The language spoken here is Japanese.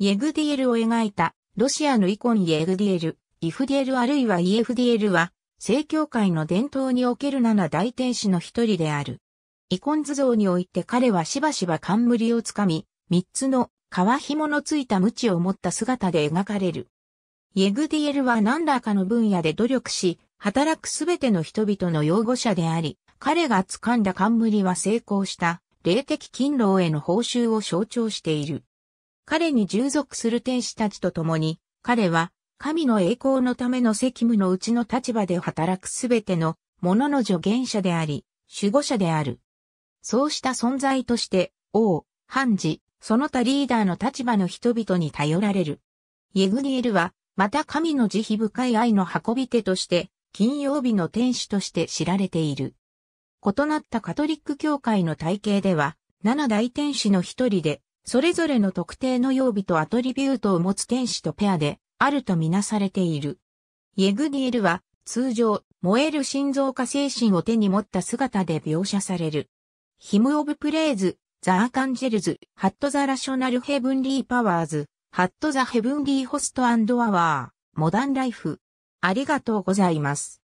イェグディエルを描いた、ロシアのイコンイェグディエル、イフディエルあるいはイエフディエルは、正教会の伝統における七大天使の一人である。イコン図像において彼はしばしば冠をつかみ、三つの皮紐のついた鞭を持った姿で描かれる。イェグディエルは何らかの分野で努力し、働くすべての人々の擁護者であり、彼が掴んだ冠は成功した、霊的勤労への報酬を象徴している。彼に従属する天使たちと共に、彼は、神の栄光のための責務のうちの立場で働くすべてのものの助言者であり、守護者である。そうした存在として、王、判事、その他リーダーの立場の人々に頼られる。イェグニエルは、また神の慈悲深い愛の運び手として、金曜日の天使として知られている。異なったカトリック教会の体系では、七大天使の一人で、それぞれの特定の曜日とアトリビュートを持つ天使とペアで、あるとみなされている。イェグディエルは、通常、燃える心臓か精神を手に持った姿で描写される。ヒム・オブ・プレイズ、ザ・アーカンジェルズ、ハット・ザ・ラショナル・ヘブンリー・パワーズ、ハット・ザ・ヘブンリー・ホスト・アンド・アワー、モダン・ライフ。ありがとうございます。